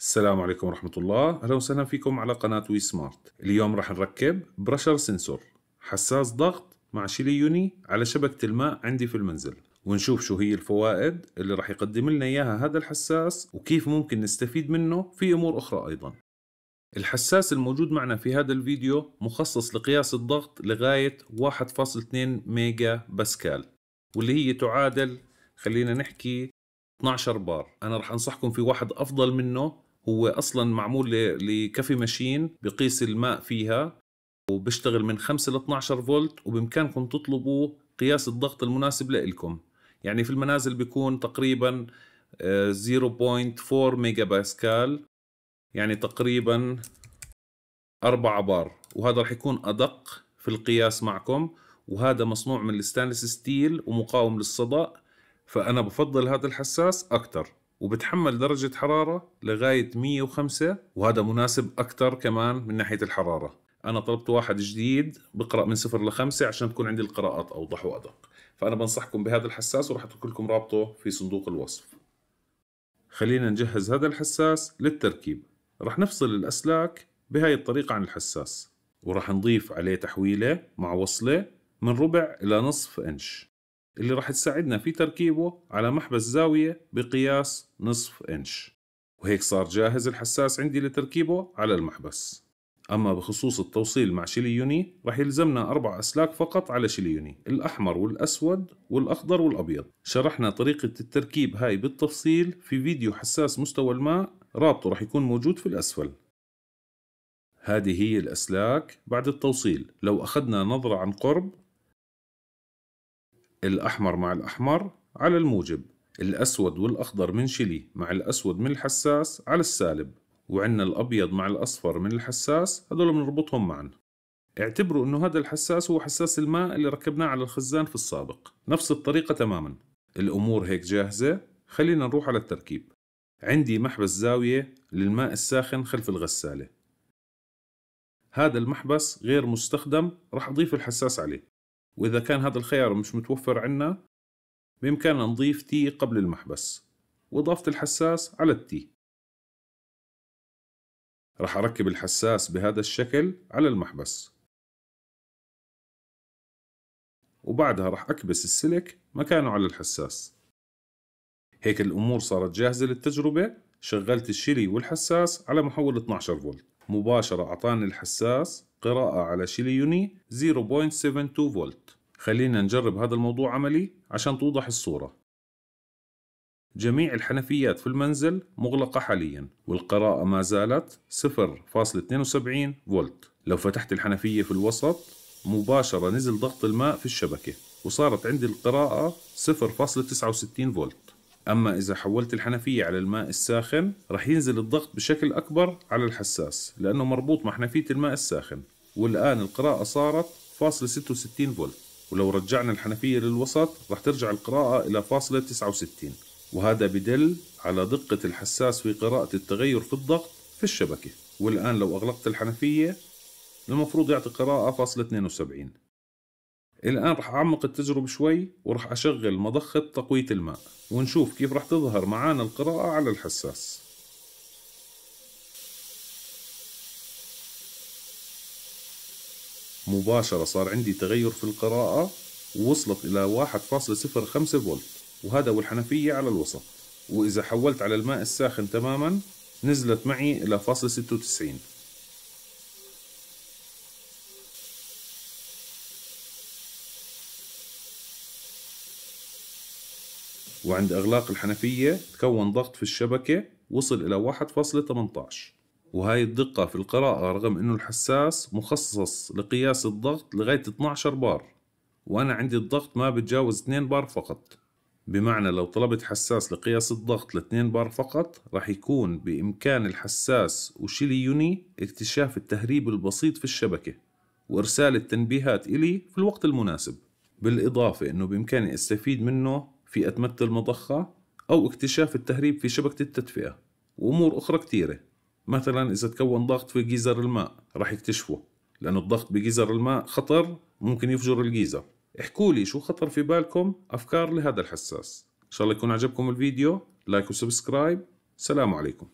السلام عليكم ورحمة الله أهلا وسهلا فيكم على قناة وي سمارت اليوم راح نركب برشر سنسور حساس ضغط مع شيليوني على شبكة الماء عندي في المنزل ونشوف شو هي الفوائد اللي راح يقدم لنا إياها هذا الحساس وكيف ممكن نستفيد منه في أمور أخرى أيضا الحساس الموجود معنا في هذا الفيديو مخصص لقياس الضغط لغاية 1.2 ميجا باسكال واللي هي تعادل خلينا نحكي 12 بار أنا رح أنصحكم في واحد أفضل منه هو اصلا معمول لكافي ماشين بقيس الماء فيها وبيشتغل من 5 ل 12 فولت وبامكانكم تطلبوا قياس الضغط المناسب لإلكم يعني في المنازل بيكون تقريبا 0.4 آه، ميجا باسكال يعني تقريبا 4 بار وهذا رح يكون أدق في القياس معكم وهذا مصنوع من الستانلس ستيل ومقاوم للصدأ فأنا بفضل هذا الحساس أكتر وبتحمل درجة حرارة لغاية 105 وهذا مناسب أكثر كمان من ناحية الحرارة أنا طلبت واحد جديد بقرأ من صفر لخمسة عشان تكون عندي القراءات أوضح وأدق فأنا بنصحكم بهذا الحساس وراح أترك لكم رابطه في صندوق الوصف خلينا نجهز هذا الحساس للتركيب راح نفصل الأسلاك بهاي الطريقة عن الحساس وراح نضيف عليه تحويلة مع وصلة من ربع إلى نصف إنش اللي راح تساعدنا في تركيبه على محبس زاوية بقياس نصف إنش وهيك صار جاهز الحساس عندي لتركيبه على المحبس أما بخصوص التوصيل مع شيليوني راح يلزمنا أربع أسلاك فقط على شيليوني الأحمر والأسود والأخضر والأبيض شرحنا طريقة التركيب هاي بالتفصيل في فيديو حساس مستوى الماء رابطه راح يكون موجود في الأسفل هذه هي الأسلاك بعد التوصيل لو أخذنا نظرة عن قرب الأحمر مع الأحمر على الموجب الأسود والأخضر من شيلي مع الأسود من الحساس على السالب وعندنا الأبيض مع الأصفر من الحساس هذول بنربطهم معا اعتبروا انه هذا الحساس هو حساس الماء اللي ركبناه على الخزان في السابق نفس الطريقة تماما الأمور هيك جاهزة خلينا نروح على التركيب عندي محبس زاوية للماء الساخن خلف الغسالة هذا المحبس غير مستخدم راح أضيف الحساس عليه وإذا كان هذا الخيار مش متوفر عنا بإمكاننا نضيف تي قبل المحبس وإضافة الحساس على التي رح أركب الحساس بهذا الشكل على المحبس وبعدها رح أكبس السلك مكانه على الحساس هيك الأمور صارت جاهزة للتجربة شغلت الشيلي والحساس على محول 12 فولت مباشرة أعطاني الحساس قراءة على يوني 0.72 فولت خلينا نجرب هذا الموضوع عملي عشان توضح الصورة جميع الحنفيات في المنزل مغلقة حاليا والقراءة ما زالت 0.72 فولت لو فتحت الحنفية في الوسط مباشرة نزل ضغط الماء في الشبكة وصارت عندي القراءة 0.69 فولت أما إذا حولت الحنفية على الماء الساخن رح ينزل الضغط بشكل أكبر على الحساس لأنه مربوط مع حنفية الماء الساخن والآن القراءة صارت فاصلة 66 فولت ولو رجعنا الحنفية للوسط رح ترجع القراءة إلى فاصلة 69 وهذا بدل على دقة الحساس في قراءة التغير في الضغط في الشبكة والآن لو أغلقت الحنفية المفروض يعطي قراءة فاصلة 72 الآن رح أعمق التجربة شوي ورح أشغل مضخة تقوية الماء ونشوف كيف رح تظهر معانا القراءة على الحساس مباشرة صار عندي تغير في القراءة ووصلت إلى 1.05 فولت وهذا والحنفية على الوسط وإذا حولت على الماء الساخن تماما نزلت معي إلى فاصل 96 وعند إغلاق الحنفية تكون ضغط في الشبكة وصل إلى 1.18 وهاي الدقة في القراءة رغم أنه الحساس مخصص لقياس الضغط لغاية 12 بار وأنا عندي الضغط ما بتجاوز 2 بار فقط بمعنى لو طلبت حساس لقياس الضغط ل 2 بار فقط راح يكون بإمكان الحساس وشيلي يوني اكتشاف التهريب البسيط في الشبكة وإرسال التنبيهات إلي في الوقت المناسب بالإضافة أنه بإمكاني أستفيد منه في أتمتة المضخة أو اكتشاف التهريب في شبكة التدفئة وأمور أخرى كتيرة مثلا إذا تكون ضغط في جيزر الماء راح يكتشفه لأنه الضغط بجيزر الماء خطر ممكن يفجر الجيزر احكوا لي شو خطر في بالكم أفكار لهذا الحساس إن شاء الله يكون عجبكم الفيديو لايك وسبسكرايب سلام عليكم